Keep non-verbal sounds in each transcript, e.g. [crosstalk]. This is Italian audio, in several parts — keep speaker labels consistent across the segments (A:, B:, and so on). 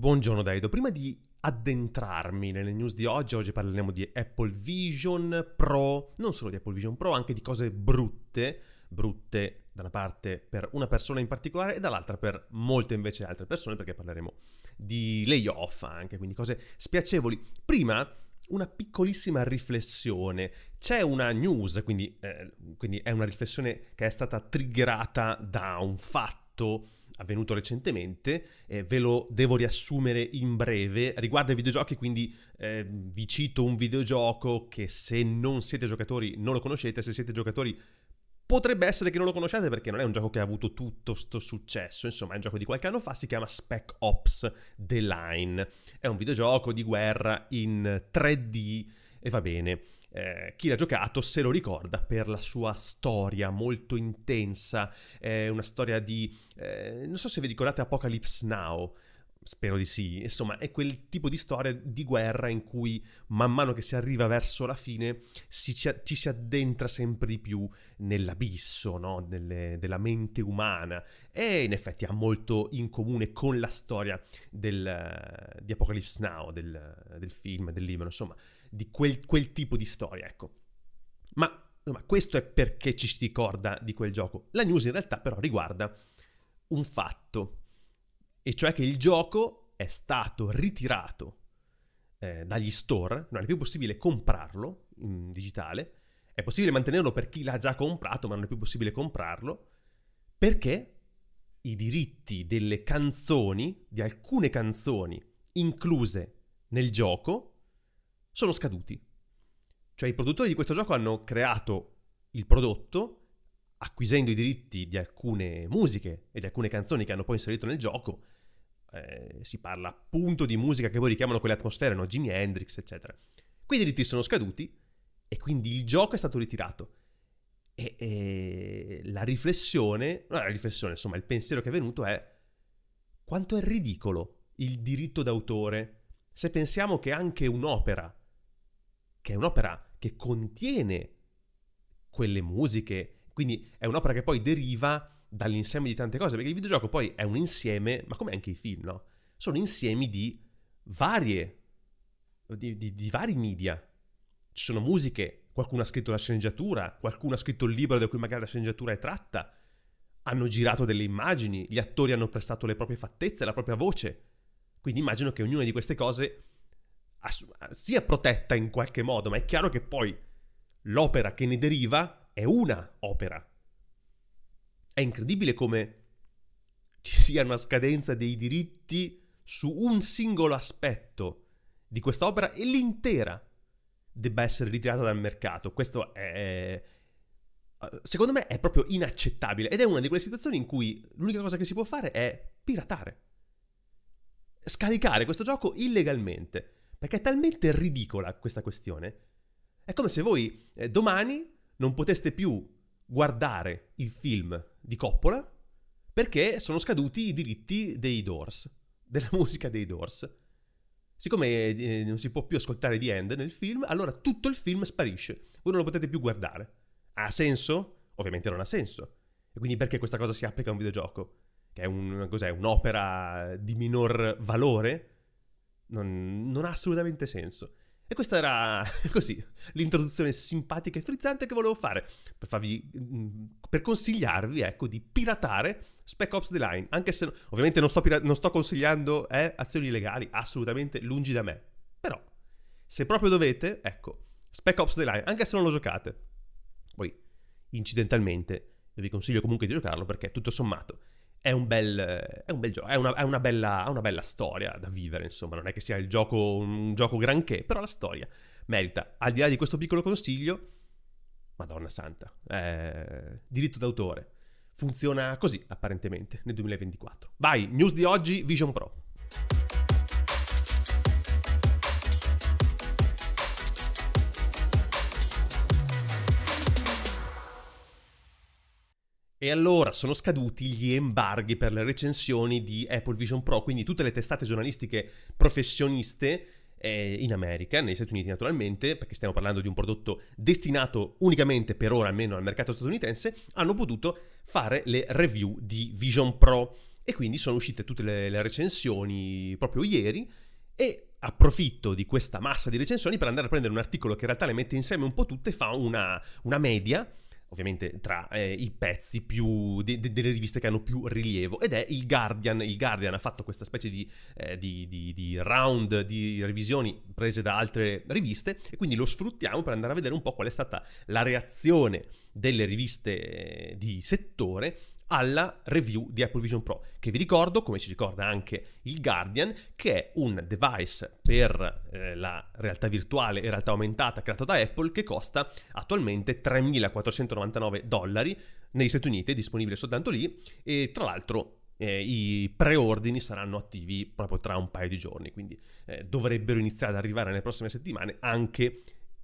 A: Buongiorno Daido, prima di addentrarmi nelle news di oggi, oggi parleremo di Apple Vision Pro, non solo di Apple Vision Pro, anche di cose brutte, brutte da una parte per una persona in particolare e dall'altra per molte invece altre persone perché parleremo di layoff anche, quindi cose spiacevoli. Prima una piccolissima riflessione. C'è una news, quindi, eh, quindi è una riflessione che è stata triggerata da un fatto avvenuto recentemente, eh, ve lo devo riassumere in breve, riguarda i videogiochi, quindi eh, vi cito un videogioco che se non siete giocatori non lo conoscete, se siete giocatori potrebbe essere che non lo conosciate perché non è un gioco che ha avuto tutto questo successo, insomma è un gioco di qualche anno fa, si chiama Spec Ops The Line, è un videogioco di guerra in 3D e va bene eh, chi l'ha giocato se lo ricorda per la sua storia molto intensa, eh, una storia di... Eh, non so se vi ricordate Apocalypse Now, spero di sì, insomma è quel tipo di storia di guerra in cui man mano che si arriva verso la fine si, ci si addentra sempre di più nell'abisso no? Nelle, della mente umana e in effetti ha molto in comune con la storia del, di Apocalypse Now, del, del film, del libro, insomma di quel, quel tipo di storia, ecco. Ma ma questo è perché ci si ricorda di quel gioco. La news in realtà però riguarda un fatto, e cioè che il gioco è stato ritirato eh, dagli store, non è più possibile comprarlo in digitale, è possibile mantenerlo per chi l'ha già comprato, ma non è più possibile comprarlo, perché i diritti delle canzoni, di alcune canzoni incluse nel gioco, sono scaduti. Cioè i produttori di questo gioco hanno creato il prodotto acquisendo i diritti di alcune musiche e di alcune canzoni che hanno poi inserito nel gioco. Eh, si parla appunto di musica che poi richiamano quelle atmosfere, no? Jimi Hendrix, eccetera. Quei diritti sono scaduti e quindi il gioco è stato ritirato. E, e la riflessione, non la riflessione, insomma, il pensiero che è venuto è quanto è ridicolo il diritto d'autore se pensiamo che anche un'opera che è un'opera che contiene quelle musiche, quindi è un'opera che poi deriva dall'insieme di tante cose, perché il videogioco poi è un insieme, ma come anche i film, no? Sono insiemi di varie, di, di, di vari media. Ci sono musiche, qualcuno ha scritto la sceneggiatura, qualcuno ha scritto il libro da cui magari la sceneggiatura è tratta, hanno girato delle immagini, gli attori hanno prestato le proprie fattezze, la propria voce. Quindi immagino che ognuna di queste cose sia protetta in qualche modo, ma è chiaro che poi l'opera che ne deriva è una opera. È incredibile come ci sia una scadenza dei diritti su un singolo aspetto di questa opera e l'intera debba essere ritirata dal mercato. Questo è... Secondo me è proprio inaccettabile ed è una di quelle situazioni in cui l'unica cosa che si può fare è piratare. Scaricare questo gioco illegalmente. Perché è talmente ridicola questa questione. È come se voi eh, domani non poteste più guardare il film di Coppola perché sono scaduti i diritti dei Doors, della [laughs] musica dei Doors. Siccome eh, non si può più ascoltare The End nel film, allora tutto il film sparisce. Voi non lo potete più guardare. Ha senso? Ovviamente non ha senso. E quindi perché questa cosa si applica a un videogioco? Che è un, un'opera di minor valore? Non, non ha assolutamente senso. E questa era [laughs] così l'introduzione simpatica e frizzante che volevo fare per, farvi, mm, per consigliarvi ecco, di piratare Spec Ops The Line. Anche se ovviamente non sto, non sto consigliando eh, azioni illegali, assolutamente lungi da me. Però, se proprio dovete, ecco, Spec Ops The Line, anche se non lo giocate. Poi, incidentalmente, vi consiglio comunque di giocarlo perché tutto sommato è un bel, è un bel gioco, è, una, è una, bella, una, bella, storia da vivere, insomma, non è che sia il gioco, un gioco granché, però la storia merita. Al di là di questo piccolo consiglio, Madonna Santa, eh, diritto d'autore, funziona così apparentemente nel 2024. Vai, news di oggi, Vision Pro. E allora sono scaduti gli embarghi per le recensioni di Apple Vision Pro, quindi tutte le testate giornalistiche professioniste eh, in America, negli Stati Uniti naturalmente, perché stiamo parlando di un prodotto destinato unicamente per ora almeno al mercato statunitense, hanno potuto fare le review di Vision Pro. E quindi sono uscite tutte le, le recensioni proprio ieri e approfitto di questa massa di recensioni per andare a prendere un articolo che in realtà le mette insieme un po' tutte e fa una, una media ovviamente tra eh, i pezzi più de- de- delle riviste che hanno più rilievo ed è il Guardian. Il Guardian ha fatto questa specie di, eh, di, di, di, round di revisioni prese da altre riviste e quindi lo sfruttiamo per andare a vedere un po' qual è stata la reazione delle riviste eh, di settore alla review di Apple Vision Pro, che vi ricordo, come ci ricorda anche il Guardian, che è un device per eh, la realtà virtuale e realtà aumentata creato da Apple che costa attualmente 3.499 dollari negli Stati Uniti, è disponibile soltanto lì e tra l'altro eh, i preordini saranno attivi proprio tra un paio di giorni, quindi eh, dovrebbero iniziare ad arrivare nelle prossime settimane anche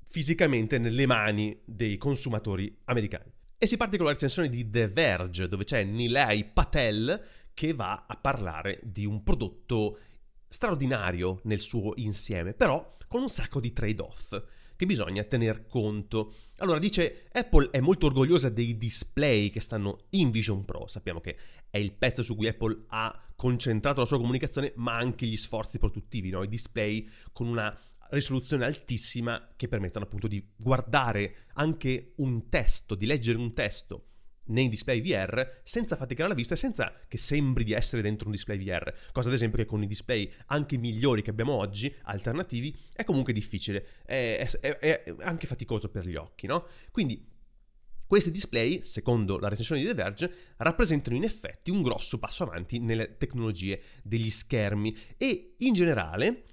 A: fisicamente nelle mani dei consumatori americani. E si parte con la recensione di The Verge, dove c'è Nilay Patel che va a parlare di un prodotto straordinario nel suo insieme, però con un sacco di trade-off che bisogna tener conto. Allora dice Apple è molto orgogliosa dei display che stanno in Vision Pro, sappiamo che è il pezzo su cui Apple ha concentrato la sua comunicazione, ma anche gli sforzi produttivi, no? i display con una risoluzione altissima che permettono appunto di guardare anche un testo, di leggere un testo nei display VR senza faticare la vista e senza che sembri di essere dentro un display VR, cosa ad esempio che con i display anche migliori che abbiamo oggi, alternativi, è comunque difficile, è, è, è anche faticoso per gli occhi, no? Quindi questi display, secondo la recensione di The Verge, rappresentano in effetti un grosso passo avanti nelle tecnologie degli schermi e in generale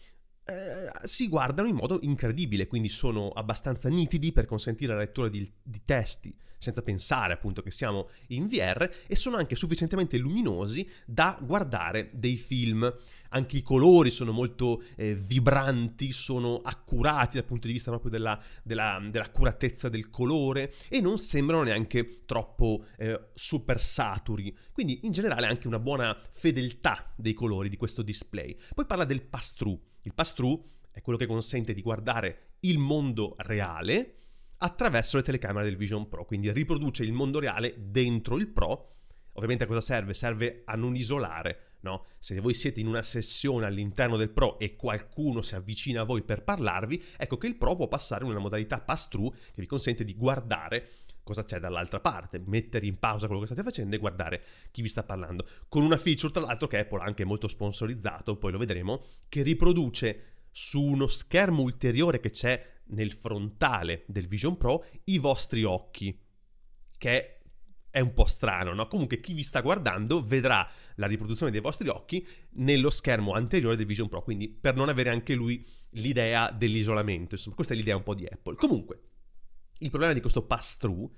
A: eh, si guardano in modo incredibile, quindi sono abbastanza nitidi per consentire la lettura di, di testi senza pensare appunto che siamo in VR e sono anche sufficientemente luminosi da guardare dei film. Anche i colori sono molto eh, vibranti, sono accurati dal punto di vista proprio della, della, dell'accuratezza del colore e non sembrano neanche troppo eh, super saturi. Quindi in generale anche una buona fedeltà dei colori di questo display. Poi parla del pass-through il pass-through è quello che consente di guardare il mondo reale attraverso le telecamere del Vision Pro, quindi riproduce il mondo reale dentro il Pro. Ovviamente a cosa serve? Serve a non isolare, no? Se voi siete in una sessione all'interno del Pro e qualcuno si avvicina a voi per parlarvi, ecco che il Pro può passare in una modalità pass-through che vi consente di guardare cosa c'è dall'altra parte, mettere in pausa quello che state facendo e guardare chi vi sta parlando. Con una feature, tra l'altro, che Apple ha anche molto sponsorizzato, poi lo vedremo, che riproduce su uno schermo ulteriore che c'è nel frontale del Vision Pro i vostri occhi, che è un po' strano, no? Comunque chi vi sta guardando vedrà la riproduzione dei vostri occhi nello schermo anteriore del Vision Pro, quindi per non avere anche lui l'idea dell'isolamento, insomma, questa è l'idea un po' di Apple. Comunque, il problema di questo pass-through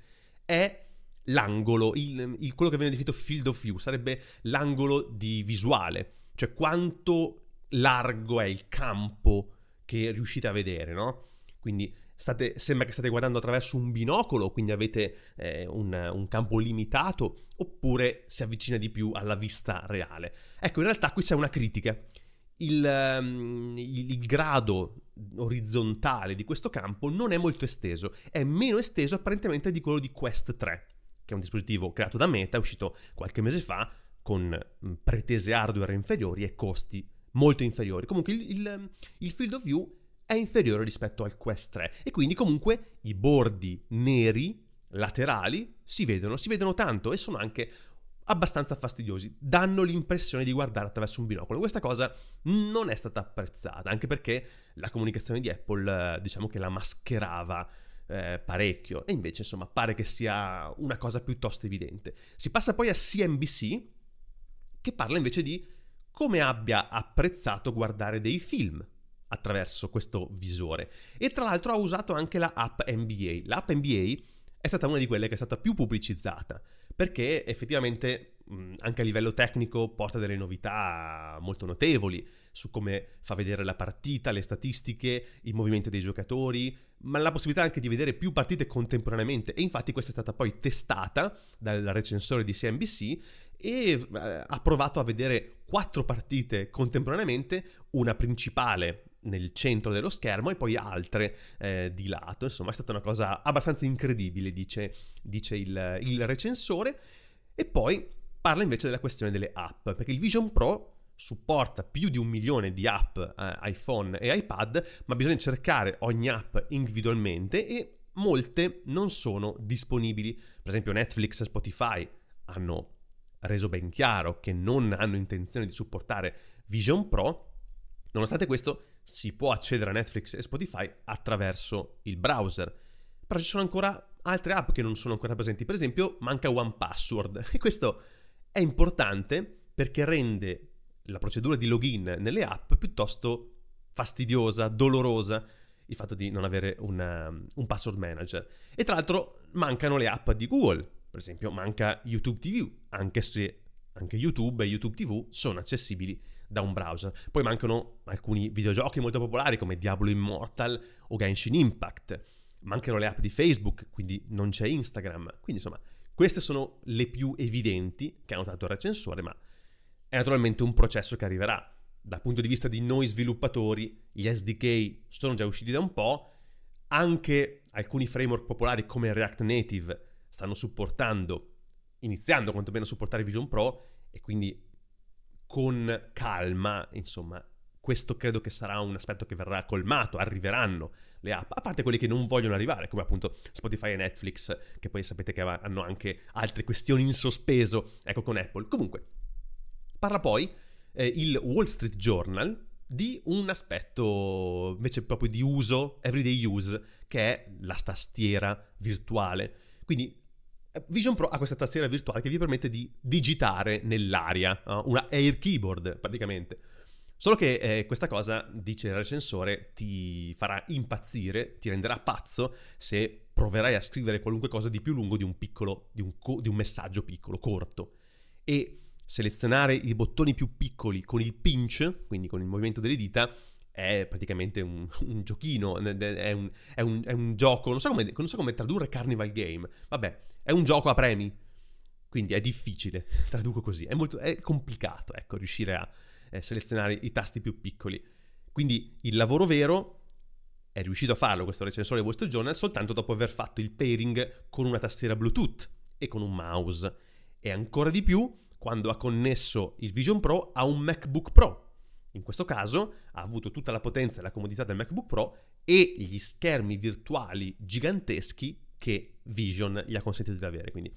A: è l'angolo, il, il, quello che viene definito field of view, sarebbe l'angolo di visuale, cioè quanto largo è il campo che riuscite a vedere, no? Quindi state, sembra che state guardando attraverso un binocolo, quindi avete eh, un, un, campo limitato, oppure si avvicina di più alla vista reale. Ecco, in realtà qui c'è una critica. Il, ehm, il, il grado orizzontale di questo campo non è molto esteso, è meno esteso apparentemente di quello di Quest 3, che è un dispositivo creato da Meta, uscito qualche mese fa, con pretese hardware inferiori e costi molto inferiori. Comunque il, il, il field of view è inferiore rispetto al Quest 3 e quindi comunque i bordi neri laterali si vedono, si vedono tanto e sono anche abbastanza fastidiosi, danno l'impressione di guardare attraverso un binocolo. Questa cosa non è stata apprezzata, anche perché la comunicazione di Apple eh, diciamo che la mascherava eh, parecchio, e invece insomma pare che sia una cosa piuttosto evidente. Si passa poi a CNBC, che parla invece di come abbia apprezzato guardare dei film attraverso questo visore. E tra l'altro ha usato anche la app NBA. L'app NBA è stata una di quelle che è stata più pubblicizzata perché effettivamente mh, anche a livello tecnico porta delle novità molto notevoli su come fa vedere la partita, le statistiche, il movimento dei giocatori, ma la possibilità anche di vedere più partite contemporaneamente. E infatti questa è stata poi testata dal recensore di CNBC e eh, ha provato a vedere quattro partite contemporaneamente, una principale nel centro dello schermo e poi altre eh, di lato. Insomma, è stata una cosa abbastanza incredibile, dice, dice il, il recensore. E poi parla invece della questione delle app, perché il Vision Pro supporta più di un milione di app eh, iPhone e iPad, ma bisogna cercare ogni app individualmente e molte non sono disponibili. Per esempio Netflix e Spotify hanno reso ben chiaro che non hanno intenzione di supportare Vision Pro. Nonostante questo, si può accedere a Netflix e Spotify attraverso il browser. Però ci sono ancora altre app che non sono ancora presenti, per esempio manca One Password [laughs] e questo è importante perché rende la procedura di login nelle app piuttosto fastidiosa, dolorosa, il fatto di non avere una, um, un password manager. E tra l'altro mancano le app di Google, per esempio manca YouTube TV, anche se anche YouTube e YouTube TV sono accessibili da un browser. Poi mancano alcuni videogiochi molto popolari come Diablo Immortal o Genshin Impact. Mancano le app di Facebook, quindi non c'è Instagram. Quindi insomma, queste sono le più evidenti che ha notato il recensore, ma è naturalmente un processo che arriverà. Dal punto di vista di noi sviluppatori, gli SDK sono già usciti da un po', anche alcuni framework popolari come React Native stanno supportando, iniziando quantomeno a supportare Vision Pro e quindi con calma, insomma, questo credo che sarà un aspetto che verrà colmato, arriveranno le app, a parte quelle che non vogliono arrivare, come appunto Spotify e Netflix, che poi sapete che hanno anche altre questioni in sospeso, ecco con Apple. Comunque, parla poi eh, il Wall Street Journal di un aspetto invece proprio di uso, everyday use, che è la tastiera virtuale. Quindi eh, Vision Pro ha questa tastiera virtuale che vi permette di digitare nell'aria, una air keyboard praticamente. Solo che eh, questa cosa, dice il recensore, ti farà impazzire, ti renderà pazzo se proverai a scrivere qualunque cosa di più lungo di un, piccolo, di un, co- di un messaggio piccolo, corto. E selezionare i bottoni più piccoli con il pinch, quindi con il movimento delle dita, è praticamente un, [laughs] un giochino, è un, è, un, è un, gioco, non so, come, non so come tradurre Carnival Game, vabbè, è un gioco a premi, quindi è difficile, [laughs] traduco così, è, molto, è complicato, ecco, riuscire a eh, selezionare i tasti più piccoli. Quindi il lavoro vero è riuscito a farlo questo recensore di Wall Journal soltanto dopo aver fatto il pairing con una tastiera Bluetooth e con un mouse, e ancora di più quando ha connesso il Vision Pro a un MacBook Pro, in questo caso ha avuto tutta la potenza e la comodità del MacBook Pro e gli schermi virtuali giganteschi che Vision gli ha consentito di avere. Quindi,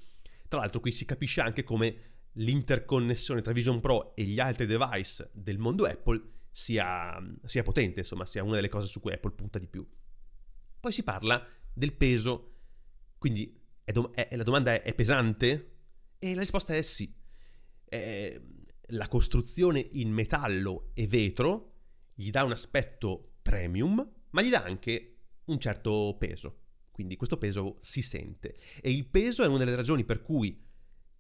A: tra l'altro, qui si capisce anche come l'interconnessione tra Vision Pro e gli altri device del mondo Apple sia, sia potente, insomma, sia una delle cose su cui Apple punta di più. Poi si parla del peso, quindi è dom- è, la domanda è, è pesante? E la risposta è sì. Eh, la costruzione in metallo e vetro gli dà un aspetto premium, ma gli dà anche un certo peso. Quindi questo peso si sente. E il peso è una delle ragioni per cui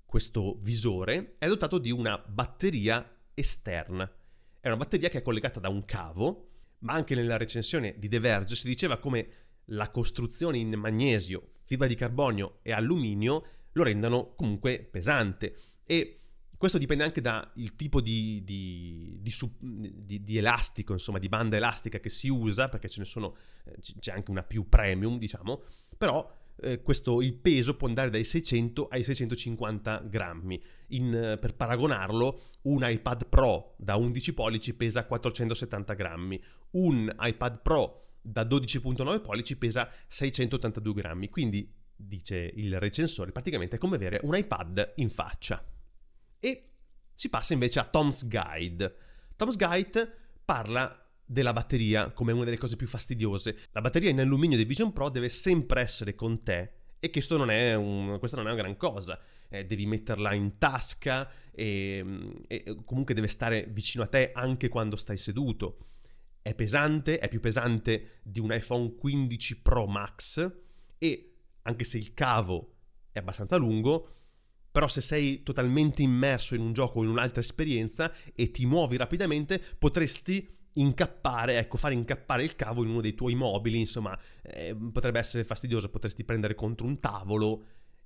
A: questo visore è dotato di una batteria esterna. È una batteria che è collegata da un cavo, ma anche nella recensione di The Verge si diceva come la costruzione in magnesio, fibra di carbonio e alluminio lo rendano comunque pesante. E questo dipende anche dal tipo di, di, di, di, elastico, insomma, di banda elastica che si usa, perché ce ne sono, eh, c'è anche una più premium, diciamo, però eh, questo, il peso può andare dai 600 ai 650 grammi. In, eh, per paragonarlo, un iPad Pro da 11 pollici pesa 470 grammi, un iPad Pro da 12.9 pollici pesa 682 grammi, quindi, dice il recensore, praticamente è come avere un iPad in faccia. Si passa invece a Tom's Guide. Tom's Guide parla della batteria come una delle cose più fastidiose. La batteria in alluminio di Vision Pro deve sempre essere con te e non un, questa non è una gran cosa. Eh, devi metterla in tasca e, mm, e comunque deve stare vicino a te anche quando stai seduto. È pesante, è più pesante di un iPhone 15 Pro Max e anche se il cavo è abbastanza lungo, però se sei totalmente immerso in un gioco o in un'altra esperienza e ti muovi rapidamente, potresti incappare, ecco, fare incappare il cavo in uno dei tuoi mobili, insomma, eh, potrebbe essere fastidioso, potresti prendere contro un tavolo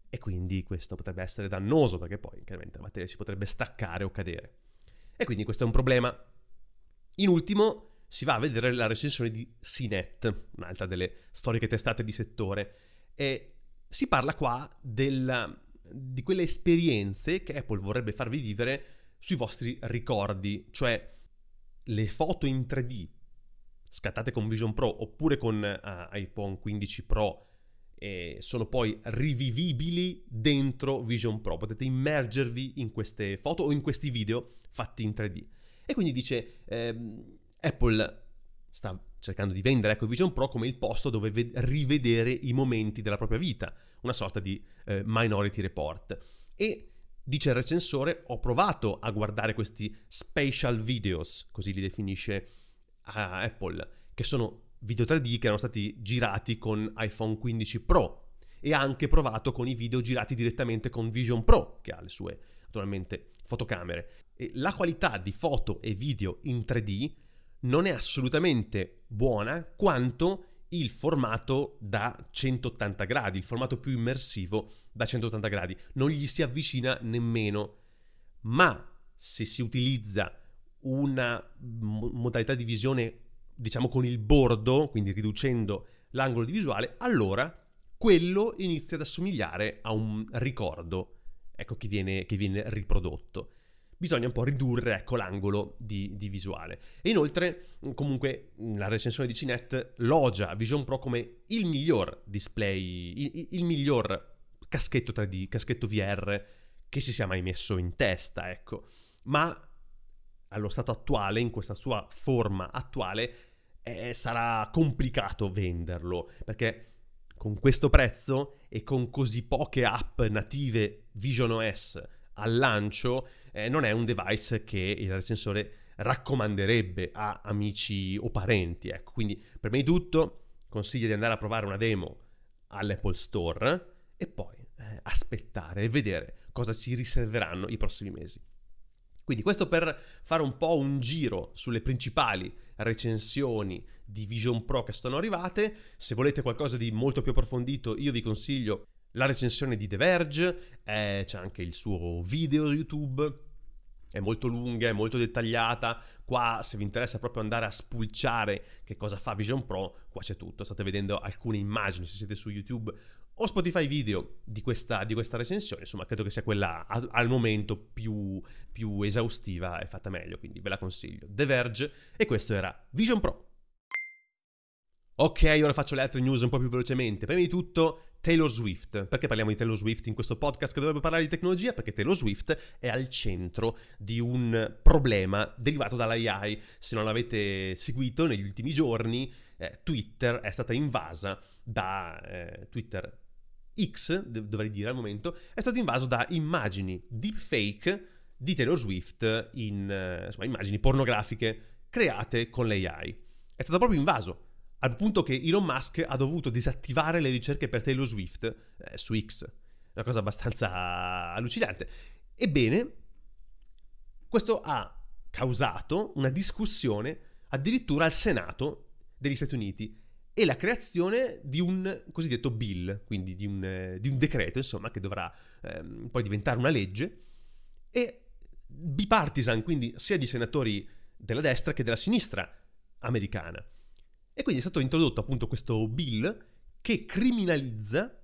A: e quindi questo potrebbe essere dannoso perché poi chiaramente la materia si potrebbe staccare o cadere. E quindi questo è un problema. In ultimo si va a vedere la recensione di Sinet, un'altra delle storiche testate di settore, e si parla qua della di quelle esperienze che Apple vorrebbe farvi vivere sui vostri ricordi, cioè le foto in 3D scattate con Vision Pro oppure con uh, iPhone 15 Pro eh, sono poi rivivibili dentro Vision Pro, potete immergervi in queste foto o in questi video fatti in 3D. E quindi dice eh, Apple sta cercando di vendere ecco, Vision Pro come il posto dove ved- rivedere i momenti della propria vita, una sorta di eh, minority report. E dice il recensore, ho provato a guardare questi special videos, così li definisce Apple, che sono video 3D che erano stati girati con iPhone 15 Pro e ha anche provato con i video girati direttamente con Vision Pro, che ha le sue naturalmente fotocamere. E la qualità di foto e video in 3D non è assolutamente buona quanto il formato da 180 gradi, il formato più immersivo da 180 gradi, non gli si avvicina nemmeno, ma se si utilizza una modalità di visione diciamo con il bordo, quindi riducendo l'angolo di visuale, allora quello inizia ad assomigliare a un ricordo ecco, che, viene, che viene riprodotto bisogna un po' ridurre ecco, l'angolo di, di, visuale. E inoltre, comunque, la recensione di Cinet logia Vision Pro come il miglior display, il, il miglior caschetto 3D, caschetto VR che si sia mai messo in testa, ecco. Ma allo stato attuale, in questa sua forma attuale, eh, sarà complicato venderlo, perché con questo prezzo e con così poche app native Vision OS al lancio, eh, non è un device che il recensore raccomanderebbe a amici o parenti. Ecco. Quindi prima di tutto, consiglio di andare a provare una demo all'Apple Store e poi eh, aspettare e vedere cosa ci riserveranno i prossimi mesi. Quindi questo per fare un po' un giro sulle principali recensioni di Vision Pro che sono arrivate. Se volete qualcosa di molto più approfondito, io vi consiglio la recensione di The Verge, eh, c'è anche il suo video YouTube è molto lunga, è molto dettagliata. Qua, se vi interessa proprio andare a spulciare che cosa fa Vision Pro, qua c'è tutto. State vedendo alcune immagini, se siete su YouTube o Spotify video di questa, di questa recensione, insomma, credo che sia quella al, momento più, più esaustiva e fatta meglio, quindi ve la consiglio. The Verge, e questo era Vision Pro. Ok, ora faccio le altre news un po' più velocemente. Prima di tutto, Taylor Swift. Perché parliamo di Taylor Swift in questo podcast che dovrebbe parlare di tecnologia? Perché Taylor Swift è al centro di un problema derivato dall'AI. Se non l'avete seguito negli ultimi giorni, eh, Twitter è stata invasa da eh, Twitter X, dovrei dire al momento, è stato invaso da immagini deepfake di Taylor Swift in eh, insomma, immagini pornografiche create con l'AI. È stato proprio invaso al punto che Elon Musk ha dovuto disattivare le ricerche per Taylor Swift eh, su X. Una cosa abbastanza allucinante. Ebbene, questo ha causato una discussione addirittura al Senato degli Stati Uniti e la creazione di un cosiddetto bill, quindi di un, eh, di un decreto, insomma, che dovrà ehm, poi diventare una legge, e bipartisan, quindi sia di senatori della destra che della sinistra americana. E quindi è stato introdotto appunto questo bill che criminalizza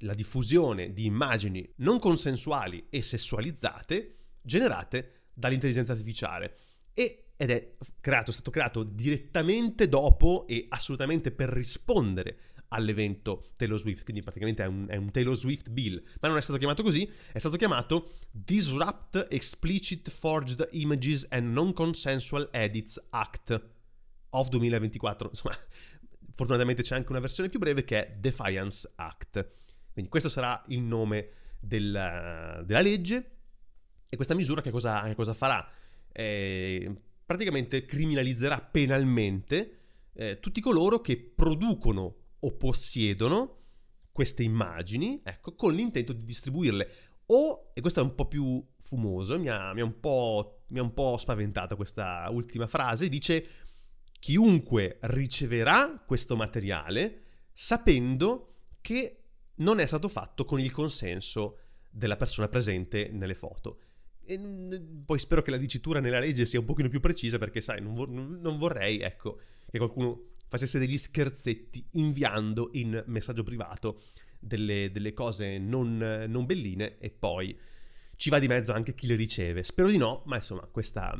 A: la diffusione di immagini non consensuali e sessualizzate generate dall'intelligenza artificiale. E, ed è, creato, è stato creato direttamente dopo e assolutamente per rispondere all'evento Taylor Swift, quindi praticamente è un, è un, Taylor Swift Bill, ma non è stato chiamato così, è stato chiamato Disrupt Explicit Forged Images and Non-Consensual Edits Act of 2024, insomma, fortunatamente c'è anche una versione più breve che è Defiance Act. Quindi questo sarà il nome della, della legge e questa misura che cosa, che cosa farà? Eh, praticamente criminalizzerà penalmente eh, tutti coloro che producono o possiedono queste immagini, ecco, con l'intento di distribuirle. O, e questo è un po' più fumoso, mi ha, mi ha un, po', mi ha un po' spaventata questa ultima frase, dice chiunque riceverà questo materiale sapendo che non è stato fatto con il consenso della persona presente nelle foto. E poi spero che la dicitura nella legge sia un pochino più precisa perché, sai, non, vor- non vorrei, ecco, che qualcuno facesse degli scherzetti inviando in messaggio privato delle, delle cose non, non, belline e poi ci va di mezzo anche chi le riceve. Spero di no, ma insomma, questa,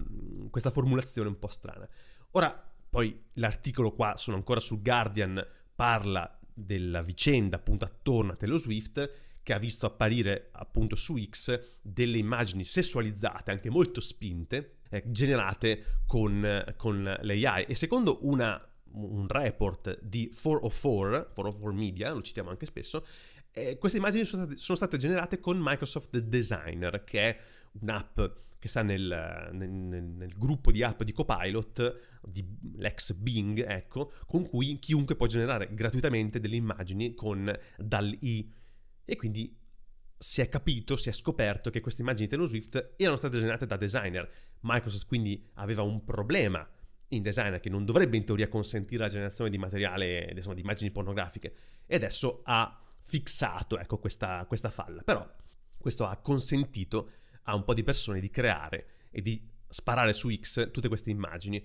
A: questa formulazione è un po' strana. Ora, poi l'articolo qua, sono ancora su Guardian, parla della vicenda appunto attorno a Taylor Swift che ha visto apparire appunto su X delle immagini sessualizzate, anche molto spinte, eh, generate con, con l'AI. E secondo una, un report di 404, 404 Media, lo citiamo anche spesso, eh, queste immagini sono state, sono state generate con Microsoft Designer, che è un'app che sta nel, nel, nel, gruppo di app di Copilot, di, l'ex Bing, ecco, con cui chiunque può generare gratuitamente delle immagini con DAL-I. E quindi si è capito, si è scoperto che queste immagini di Taylor Swift erano state generate da designer. Microsoft quindi aveva un problema in designer che non dovrebbe in teoria consentire la generazione di materiale, insomma, di immagini pornografiche. E adesso ha fissato, ecco, questa, questa falla. Però questo ha consentito a un po' di persone di creare e di sparare su X tutte queste immagini.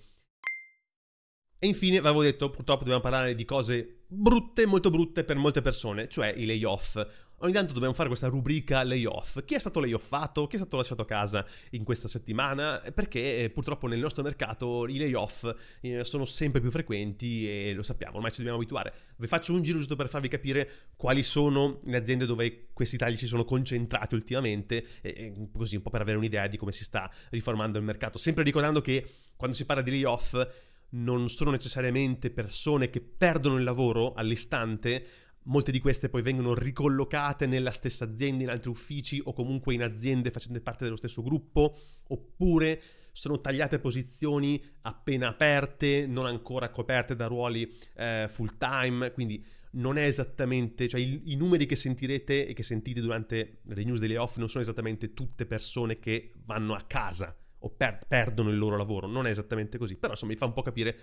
A: E infine, avevo detto, purtroppo dobbiamo parlare di cose brutte, molto brutte per molte persone, cioè i layoff ogni tanto dobbiamo fare questa rubrica layoff. Chi è stato layoffato? Chi è stato lasciato a casa in questa settimana? Perché eh, purtroppo nel nostro mercato i layoff eh, sono sempre più frequenti e lo sappiamo, ormai ci dobbiamo abituare. Vi faccio un giro giusto per farvi capire quali sono le aziende dove questi tagli si sono concentrati ultimamente, così un po' per avere un'idea di come si sta riformando il mercato. Sempre ricordando che quando si parla di layoff non sono necessariamente persone che perdono il lavoro all'istante, Molte di queste poi vengono ricollocate nella stessa azienda, in altri uffici o comunque in aziende facendo parte dello stesso gruppo, oppure sono tagliate posizioni appena aperte, non ancora coperte da ruoli eh, full time, quindi non è esattamente, cioè i, i, numeri che sentirete e che sentite durante le news dei off non sono esattamente tutte persone che vanno a casa o per, perdono il loro lavoro, non è esattamente così, però insomma mi fa un po' capire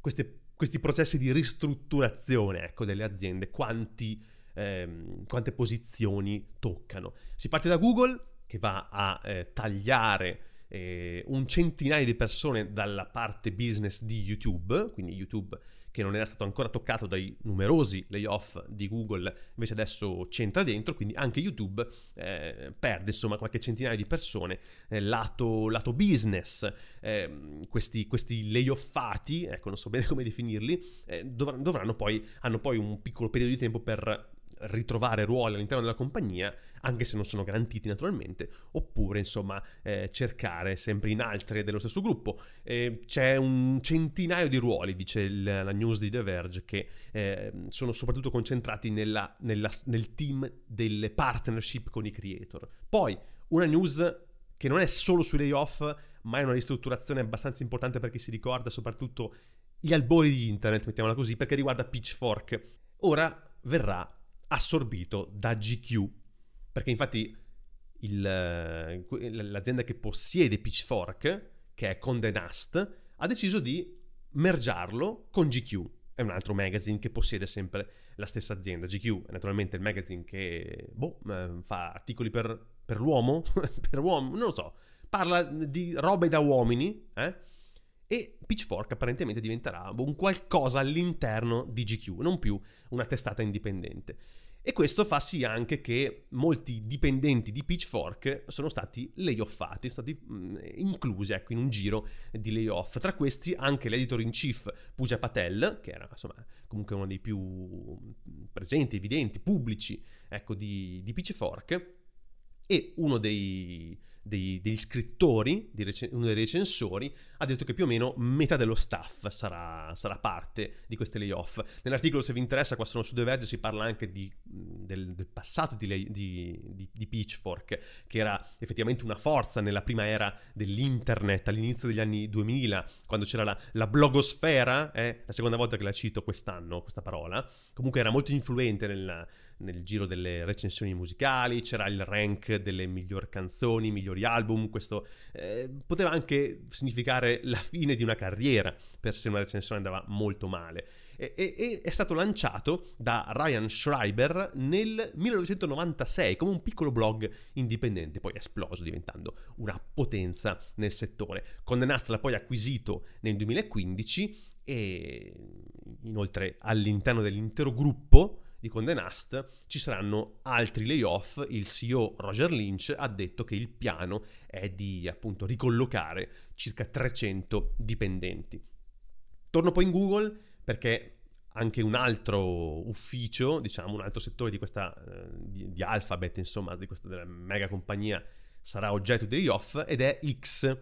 A: queste questi processi di ristrutturazione ecco, delle aziende, quanti, ehm, quante posizioni toccano. Si parte da Google che va a eh, tagliare eh, un centinaio di persone dalla parte business di YouTube, quindi YouTube che non era stato ancora toccato dai numerosi layoff di Google, invece adesso c'entra dentro, quindi anche YouTube eh, perde insomma qualche centinaio di persone eh, lato, lato, business. Eh, questi, questi layoffati, ecco non so [laughs] bene come definirli, eh, dovranno, dovranno poi, hanno poi un piccolo periodo di tempo per ritrovare ruoli all'interno della compagnia, anche se non sono garantiti naturalmente, oppure insomma eh, cercare sempre in altre dello stesso gruppo. Eh, c'è un centinaio di ruoli, dice il, la news di The Verge, che eh, sono soprattutto concentrati nella, nella, nel team delle partnership con i creator. Poi una news che non è solo sui layoff, ma è una ristrutturazione abbastanza importante perché si ricorda soprattutto gli albori di internet, mettiamola così, perché riguarda Pitchfork. Ora verrà assorbito da GQ, perché infatti il, eh, l'azienda che possiede Pitchfork, che è Condé Nast, ha deciso di mergiarlo con GQ, è un altro magazine che possiede sempre la stessa azienda. GQ è naturalmente il magazine che boh, fa articoli per, per l'uomo, [laughs] per uomo, non lo so, parla di robe da uomini, eh? E Pitchfork apparentemente diventerà un qualcosa all'interno di GQ, non più una testata indipendente. E questo fa sì anche che molti dipendenti di Pitchfork sono stati layoffati, sono stati mm, inclusi ecco, in un giro di layoff. Tra questi anche l'editor in chief Puja Patel, che era insomma, comunque uno dei più mm, presenti, evidenti, pubblici ecco, di, di Pitchfork, e uno dei, dei, degli scrittori, di recen- uno dei recensori, ha detto che più o meno metà dello staff sarà, sarà parte di queste layoff. Nell'articolo, se vi interessa, qua sono su The Verge, si parla anche di, del, del, passato di, lay- di, di, Pitchfork, che era effettivamente una forza nella prima era dell'internet, all'inizio degli anni 2000, quando c'era la, la blogosfera, è eh, la seconda volta che la cito quest'anno, questa parola, comunque era molto influente nella nel giro delle recensioni musicali, c'era il rank delle miglior canzoni, migliori album, questo eh, poteva anche significare la fine di una carriera per se una recensione andava molto male. E, e, è stato lanciato da Ryan Schreiber nel 1996 come un piccolo blog indipendente, poi è esploso diventando una potenza nel settore. Condé Nast l'ha poi acquisito nel 2015 e inoltre all'interno dell'intero gruppo di Condé Nast ci saranno altri layoff. Il CEO Roger Lynch ha detto che il piano è di appunto ricollocare circa 300 dipendenti. Torno poi in Google perché anche un altro ufficio, diciamo un altro settore di questa eh, di, di Alphabet, insomma, di questa della mega compagnia sarà oggetto di layoff ed è X,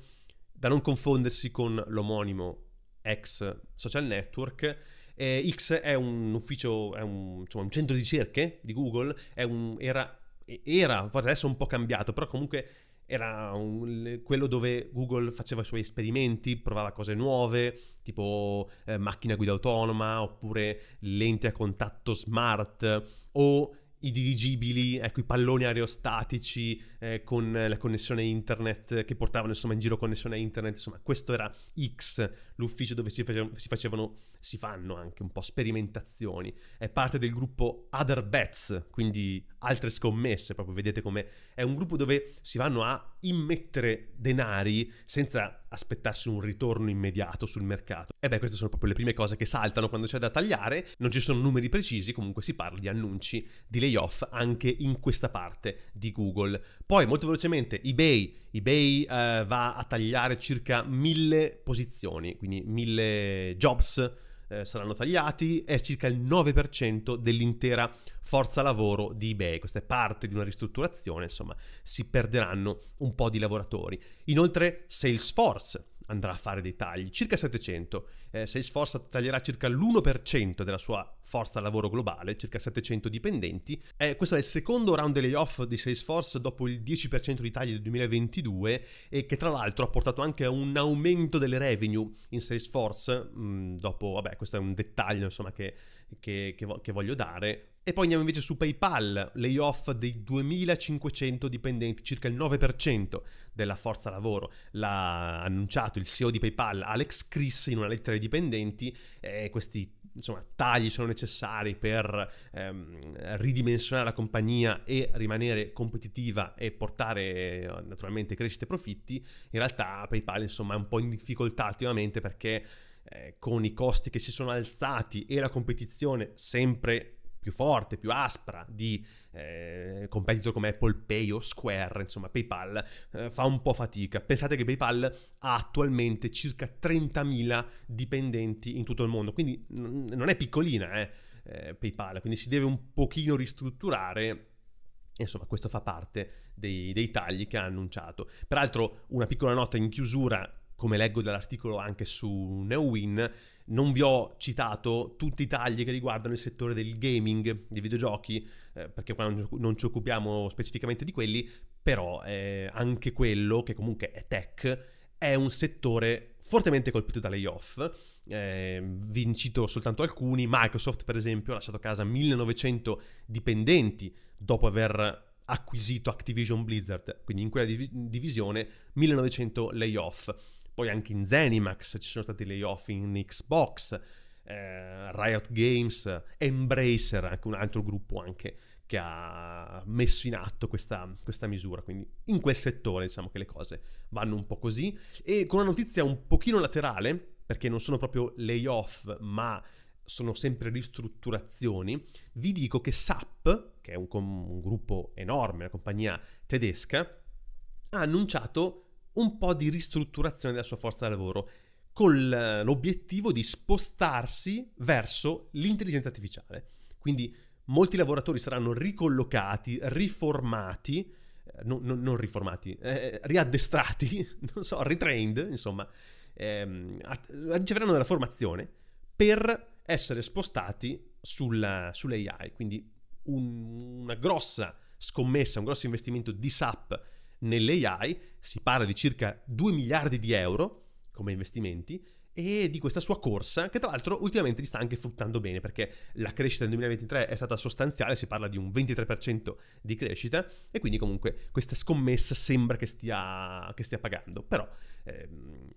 A: da non confondersi con l'omonimo ex social network eh, X è un ufficio, è un, insomma, un centro di ricerche di Google, un, era, era, forse adesso è un po' cambiato, però comunque era un, quello dove Google faceva i suoi esperimenti, provava cose nuove, tipo eh, macchina guida autonoma, oppure lente a contatto smart, o i dirigibili, ecco i palloni aerostatici eh, con la connessione internet che portavano insomma in giro connessione internet, insomma questo era X, l'ufficio dove si, facevano, si facevano si fanno anche un po' sperimentazioni. È parte del gruppo Other Bets, quindi altre scommesse, proprio vedete come è un gruppo dove si vanno a immettere denari senza aspettarsi un ritorno immediato sul mercato. E beh, queste sono proprio le prime cose che saltano quando c'è da tagliare, non ci sono numeri precisi, comunque si parla di annunci di layoff anche in questa parte di Google. Poi molto velocemente eBay, eBay eh, va a tagliare circa mille posizioni, quindi mille jobs eh, saranno tagliati, è circa il 9% dell'intera forza lavoro di eBay. Questa è parte di una ristrutturazione, insomma, si perderanno un po' di lavoratori. Inoltre Salesforce andrà a fare dei tagli, circa 700. Eh, Salesforce taglierà circa l'1% della sua forza lavoro globale, circa 700 dipendenti. Eh, questo è il secondo round di layoff di Salesforce dopo il 10% di tagli del 2022 e che tra l'altro ha portato anche a un aumento delle revenue in Salesforce, mh, mm, dopo, vabbè questo è un dettaglio insomma che, che, che, che voglio dare, e poi andiamo invece su PayPal, layoff dei 2500 dipendenti, circa il 9% della forza lavoro. L'ha annunciato il CEO di PayPal, Alex Chris, in una lettera ai dipendenti. Eh, questi insomma, tagli sono necessari per ehm, ridimensionare la compagnia e rimanere competitiva e portare eh, naturalmente crescita e profitti. In realtà PayPal insomma, è un po' in difficoltà ultimamente perché eh, con i costi che si sono alzati e la competizione sempre più forte, più aspra di eh, competitor come Apple Pay o Square, insomma PayPal eh, fa un po' fatica. Pensate che PayPal ha attualmente circa 30.000 dipendenti in tutto il mondo, quindi n- non è piccolina eh, eh, PayPal, quindi si deve un pochino ristrutturare Insomma, questo fa parte dei, dei, tagli che ha annunciato. Peraltro, una piccola nota in chiusura, come leggo dall'articolo anche su Neowin, non vi ho citato tutti i tagli che riguardano il settore del gaming, dei videogiochi, eh, perché qua non, ci occupiamo specificamente di quelli, però eh, anche quello, che comunque è tech, è un settore fortemente colpito da layoff. Eh, vi cito soltanto alcuni. Microsoft, per esempio, ha lasciato a casa 1900 dipendenti dopo aver acquisito Activision Blizzard, quindi in quella div- divisione 1900 layoff poi anche in Zenimax ci sono stati layoff in Xbox, eh, Riot Games, Embracer, anche un altro gruppo anche che ha messo in atto questa, questa, misura. Quindi in quel settore diciamo che le cose vanno un po' così. E con una notizia un pochino laterale, perché non sono proprio layoff, ma sono sempre ristrutturazioni, vi dico che SAP, che è un, com- un gruppo enorme, una compagnia tedesca, ha annunciato un po' di ristrutturazione della sua forza lavoro con eh, l'obiettivo di spostarsi verso l'intelligenza artificiale. Quindi molti lavoratori saranno ricollocati, riformati, eh, non, non, non riformati, eh, riaddestrati, [laughs] non so, retrained, insomma, ehm, riceveranno della formazione per essere spostati sulla, sull'AI. Quindi un, una grossa scommessa, un grosso investimento di SAP Nell'AI si parla di circa 2 miliardi di euro come investimenti e di questa sua corsa che tra l'altro ultimamente li sta anche fruttando bene perché la crescita del 2023 è stata sostanziale, si parla di un 23% di crescita e quindi comunque questa scommessa sembra che stia, che stia pagando, però eh,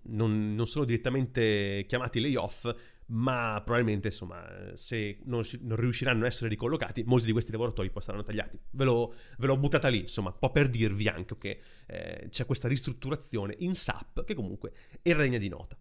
A: non, non sono direttamente chiamati layoff ma probabilmente insomma se non, non, riusciranno a essere ricollocati molti di questi lavoratori poi saranno tagliati ve l'ho, ve l'ho buttata lì insomma un po' per dirvi anche che eh, c'è questa ristrutturazione in SAP che comunque è regna di nota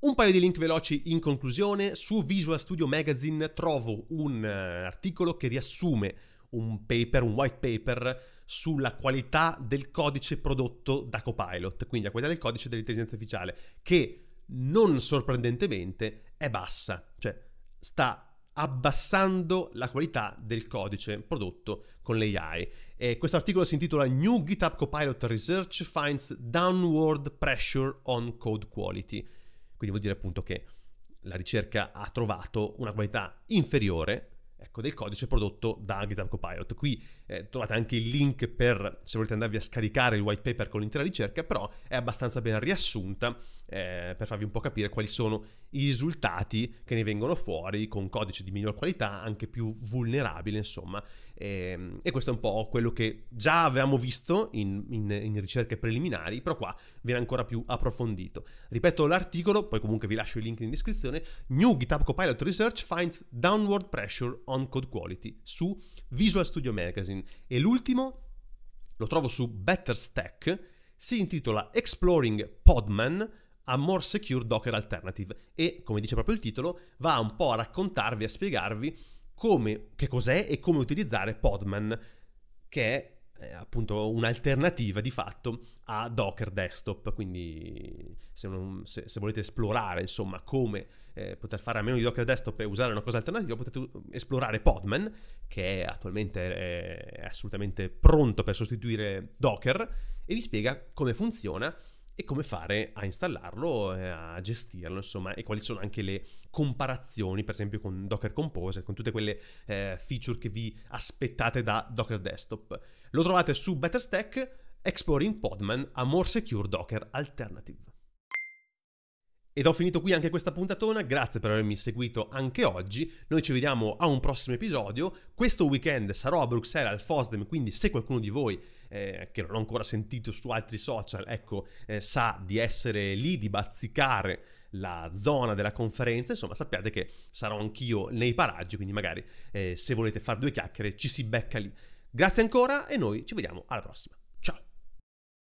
A: un paio di link veloci in conclusione su Visual Studio Magazine trovo un eh, articolo che riassume un paper, un white paper sulla qualità del codice prodotto da Copilot, quindi la qualità del codice dell'intelligenza artificiale, che non sorprendentemente è bassa, cioè sta abbassando la qualità del codice prodotto con l'AI. E questo articolo si intitola New GitHub Copilot Research Finds Downward Pressure on Code Quality. Quindi vuol dire appunto che la ricerca ha trovato una qualità inferiore con ecco, del codice prodotto da GitHub Copilot. Qui eh, trovate anche il link per se volete andarvi a scaricare il white paper con l'intera ricerca, però è abbastanza ben riassunta eh, per farvi un po' capire quali sono i risultati che ne vengono fuori con codice di miglior qualità, anche più vulnerabile, insomma, e, ehm, e, questo è un po' quello che già avevamo visto in, in, in, ricerche preliminari, però qua viene ancora più approfondito. Ripeto l'articolo, poi comunque vi lascio il link in descrizione. New GitHub Copilot Research finds downward pressure on code quality su Visual Studio Magazine. E l'ultimo lo trovo su Better Stack, si intitola Exploring Podman. A More Secure Docker Alternative e, come dice proprio il titolo, va un po' a raccontarvi, a spiegarvi come, che cos'è e come utilizzare Podman, che è eh, appunto un'alternativa di fatto a Docker Desktop, quindi se, non, se, se volete esplorare insomma come eh, poter fare a meno di Docker Desktop e usare una cosa alternativa potete esplorare Podman che è attualmente eh, è assolutamente pronto per sostituire Docker e vi spiega come funziona e come fare a installarlo, a gestirlo, insomma, e quali sono anche le comparazioni, per esempio, con Docker Compose, con tutte quelle eh, feature che vi aspettate da Docker Desktop. Lo trovate su BetterStack, Exploring Podman, a More Secure Docker Alternative. Ed ho finito qui anche questa puntatona, grazie per avermi seguito anche oggi, noi ci vediamo a un prossimo episodio, questo weekend sarò a Bruxelles al FOSDEM, quindi se qualcuno di voi eh, che non ho ancora sentito su altri social, ecco, eh, sa di essere lì, di bazzicare la zona della conferenza, insomma sappiate che sarò anch'io nei paraggi, quindi magari eh, se volete fare due chiacchiere ci si becca lì. Grazie ancora e noi ci vediamo alla prossima.